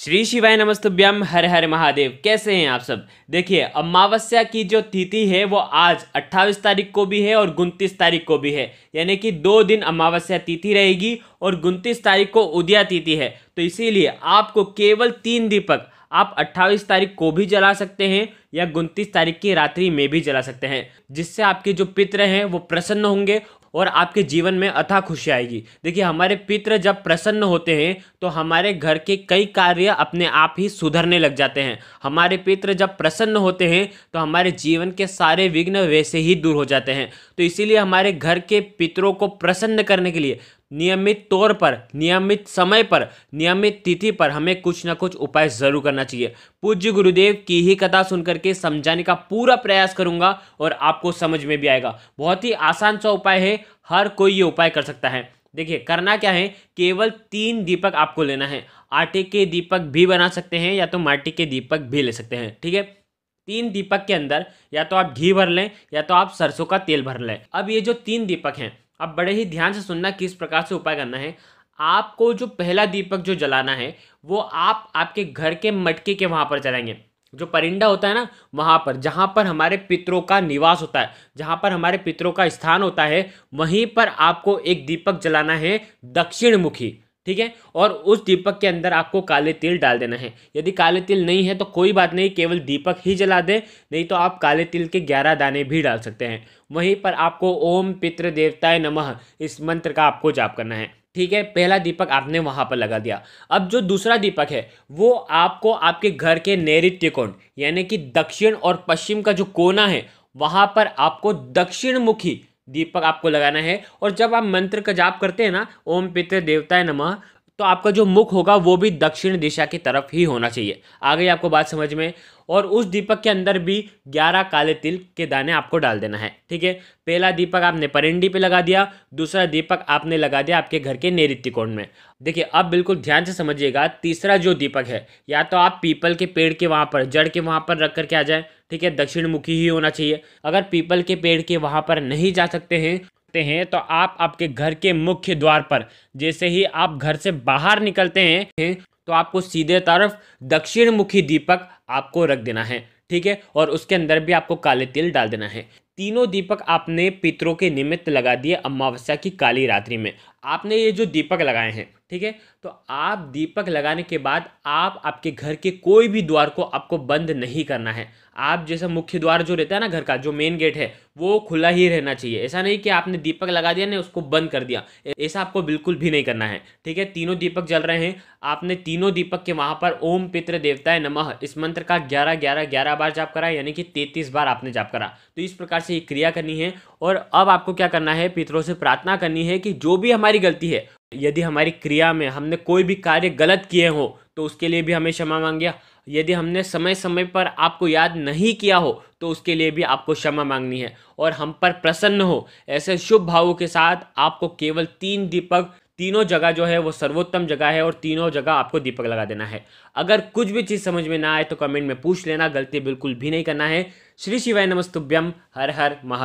श्री शिवाय नमस्तभ्यम हर हर महादेव कैसे हैं आप सब देखिए अमावस्या की जो तिथि है वो आज 28 तारीख को भी है और उनतीस तारीख को भी है यानी कि दो दिन अमावस्या तिथि रहेगी और उनतीस तारीख को उदया तिथि है तो इसीलिए आपको केवल तीन दीपक आप 28 तारीख को भी जला सकते हैं या उनतीस तारीख की रात्रि में भी जला सकते हैं जिससे आपके जो पित्र हैं वो प्रसन्न होंगे और आपके जीवन में अथा खुशी आएगी देखिए हमारे पितृ जब प्रसन्न होते हैं तो हमारे घर के कई कार्य अपने आप ही सुधरने लग जाते हैं हमारे पितृ जब प्रसन्न होते हैं तो हमारे जीवन के सारे विघ्न वैसे ही दूर हो जाते हैं तो इसीलिए हमारे घर के पितरों को प्रसन्न करने के लिए नियमित तौर पर नियमित समय पर नियमित तिथि पर हमें कुछ ना कुछ उपाय ज़रूर करना चाहिए पूज्य गुरुदेव की ही कथा सुन करके समझाने का पूरा प्रयास करूंगा और आपको समझ में भी आएगा बहुत ही आसान सा उपाय है हर कोई ये उपाय कर सकता है देखिए करना क्या है केवल तीन दीपक आपको लेना है आटे के दीपक भी बना सकते हैं या तो माटी के दीपक भी ले सकते हैं ठीक है तीन दीपक के अंदर या तो आप घी भर लें या तो आप सरसों का तेल भर लें अब ये जो तीन दीपक हैं अब बड़े ही ध्यान से सुनना किस प्रकार से उपाय करना है आपको जो पहला दीपक जो जलाना है वो आप आपके घर के मटके के वहाँ पर जलाएंगे जो परिंदा होता है ना वहाँ पर जहाँ पर हमारे पितरों का निवास होता है जहाँ पर हमारे पितरों का स्थान होता है वहीं पर आपको एक दीपक जलाना है दक्षिण मुखी ठीक है और उस दीपक के अंदर आपको काले तिल डाल देना है यदि काले तिल नहीं है तो कोई बात नहीं केवल दीपक ही जला दें नहीं तो आप काले तिल के ग्यारह दाने भी डाल सकते हैं वहीं पर आपको ओम पितृ देवताय नमः इस मंत्र का आपको जाप करना है ठीक है पहला दीपक आपने वहाँ पर लगा दिया अब जो दूसरा दीपक है वो आपको आपके घर के नैऋत्य कोण यानी कि दक्षिण और पश्चिम का जो कोना है वहाँ पर आपको दक्षिण मुखी दीपक आपको लगाना है और जब आप मंत्र का जाप करते हैं ना ओम पितृ देवताय नमः तो आपका जो मुख होगा वो भी दक्षिण दिशा की तरफ ही होना चाहिए आ गई आपको बात समझ में और उस दीपक के अंदर भी 11 काले तिल के दाने आपको डाल देना है ठीक है पहला दीपक आपने परिंडी पे लगा दिया दूसरा दीपक आपने लगा दिया आपके घर के नैरित्य कोण में देखिए अब बिल्कुल ध्यान से समझिएगा तीसरा जो दीपक है या तो आप पीपल के पेड़ के वहाँ पर जड़ के वहाँ पर रख करके आ जाए ठीक है दक्षिण मुखी ही होना चाहिए अगर पीपल के पेड़ के वहाँ पर नहीं जा सकते हैं सकते हैं तो आप आपके घर के मुख्य द्वार पर जैसे ही आप घर से बाहर निकलते हैं तो आपको सीधे तरफ दक्षिण मुखी दीपक आपको रख देना है ठीक है और उसके अंदर भी आपको काले तिल डाल देना है तीनों दीपक आपने पितरों के निमित्त लगा दिए अमावस्या की काली रात्रि में आपने ये जो दीपक लगाए हैं ठीक है तो आप दीपक लगाने के बाद आप आपके घर के कोई भी द्वार को आपको बंद नहीं करना है आप जैसा मुख्य द्वार जो रहता है ना घर का जो मेन गेट है वो खुला ही रहना चाहिए ऐसा नहीं कि आपने दीपक लगा दिया ने उसको बंद कर दिया ऐसा आपको बिल्कुल भी नहीं करना है ठीक है तीनों दीपक जल रहे हैं आपने तीनों दीपक के वहाँ पर ओम पित्र देवताए नमः इस मंत्र का ग्यारह ग्यारह ग्यारह बार जाप करा यानी कि तैतीस बार आपने जाप करा तो इस प्रकार से ये क्रिया करनी है और अब आपको क्या करना है पितरों से प्रार्थना करनी है कि जो भी हमारी गलती है यदि हमारी क्रिया में हमने कोई भी कार्य गलत किए हो तो उसके लिए भी हमें क्षमा मांगी यदि हमने समय समय पर आपको याद नहीं किया हो तो उसके लिए भी आपको क्षमा मांगनी है और हम पर प्रसन्न हो ऐसे शुभ भावों के साथ आपको केवल तीन दीपक तीनों जगह जो है वो सर्वोत्तम जगह है और तीनों जगह आपको दीपक लगा देना है अगर कुछ भी चीज़ समझ में ना आए तो कमेंट में पूछ लेना गलती बिल्कुल भी नहीं करना है श्री शिवाय नमस्तुभ्यम हर हर महा